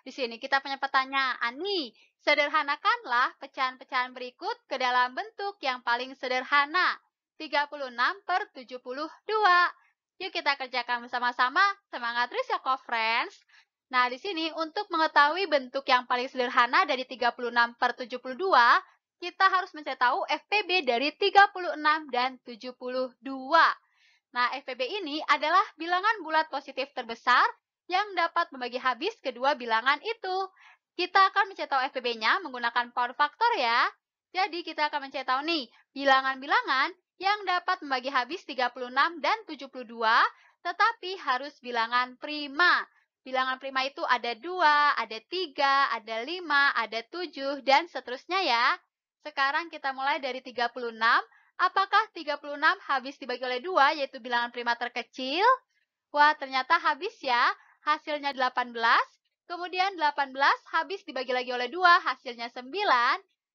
Di sini kita punya pertanyaan nih. Sederhanakanlah pecahan-pecahan berikut ke dalam bentuk yang paling sederhana. 36 per 72. Yuk kita kerjakan bersama-sama. Semangat terus ya, co friends. Nah, di sini untuk mengetahui bentuk yang paling sederhana dari 36 per 72, kita harus mencari tahu FPB dari 36 dan 72. Nah, FPB ini adalah bilangan bulat positif terbesar yang dapat membagi habis kedua bilangan itu. Kita akan mencetak FPB-nya menggunakan power factor ya. Jadi kita akan mencetak nih bilangan-bilangan yang dapat membagi habis 36 dan 72, tetapi harus bilangan prima. Bilangan prima itu ada 2, ada 3, ada 5, ada 7, dan seterusnya ya. Sekarang kita mulai dari 36. Apakah 36 habis dibagi oleh 2, yaitu bilangan prima terkecil? Wah, ternyata habis ya hasilnya 18. Kemudian 18 habis dibagi lagi oleh 2, hasilnya 9.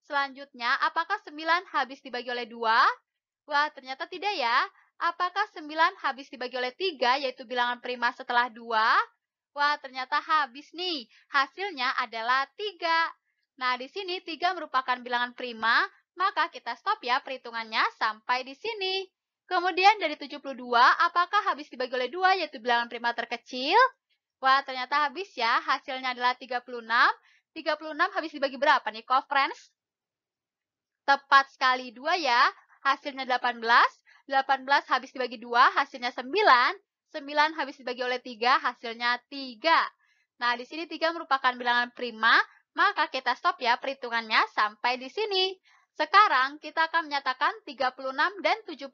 Selanjutnya, apakah 9 habis dibagi oleh 2? Wah, ternyata tidak ya. Apakah 9 habis dibagi oleh 3, yaitu bilangan prima setelah 2? Wah, ternyata habis nih. Hasilnya adalah 3. Nah, di sini 3 merupakan bilangan prima, maka kita stop ya perhitungannya sampai di sini. Kemudian dari 72, apakah habis dibagi oleh 2, yaitu bilangan prima terkecil? Wah, ternyata habis ya. Hasilnya adalah 36. 36 habis dibagi berapa nih, Ko Friends? Tepat sekali 2 ya. Hasilnya 18. 18 habis dibagi 2, hasilnya 9. 9 habis dibagi oleh 3, hasilnya 3. Nah, di sini 3 merupakan bilangan prima, maka kita stop ya perhitungannya sampai di sini. Sekarang kita akan menyatakan 36 dan 72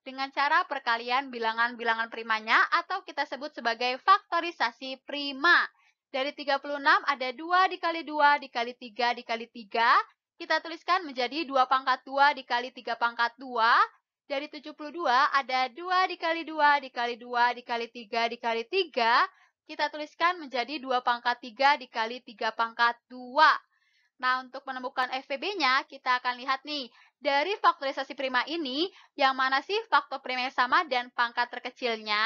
dengan cara perkalian bilangan-bilangan primanya atau kita sebut sebagai faktorisasi prima. Dari 36 ada 2 dikali 2 dikali 3 dikali 3. Kita tuliskan menjadi 2 pangkat 2 dikali 3 pangkat 2. Dari 72 ada 2 dikali 2 dikali 2 dikali 3 dikali 3. Kita tuliskan menjadi 2 pangkat 3 dikali 3 pangkat 2. Nah, untuk menemukan FPB-nya, kita akan lihat nih, dari faktorisasi prima ini, yang mana sih faktor prima yang sama dan pangkat terkecilnya?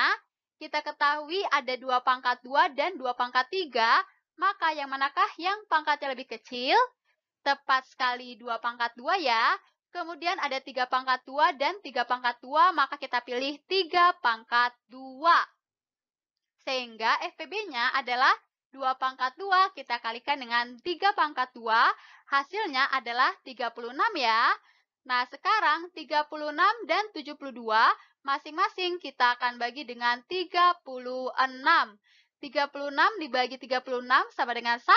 Kita ketahui ada dua pangkat 2 dan dua pangkat 3, maka yang manakah yang pangkatnya lebih kecil? Tepat sekali dua pangkat 2 ya. Kemudian ada tiga pangkat 2 dan tiga pangkat 2, maka kita pilih tiga pangkat 2. Sehingga FPB-nya adalah 2 pangkat 2 kita kalikan dengan 3 pangkat 2, hasilnya adalah 36 ya. Nah, sekarang 36 dan 72 masing-masing kita akan bagi dengan 36. 36 dibagi 36 sama dengan 1,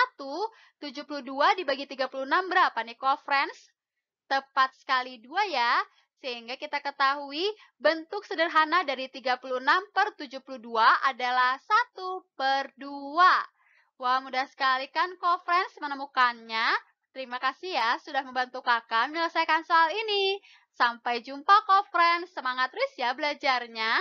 72 dibagi 36 berapa nih, co friends? Tepat sekali 2 ya, sehingga kita ketahui bentuk sederhana dari 36 per 72 adalah 1 per 2. Wah, mudah sekali kan kok friends menemukannya. Terima kasih ya sudah membantu kakak menyelesaikan soal ini. Sampai jumpa kok Semangat terus ya belajarnya.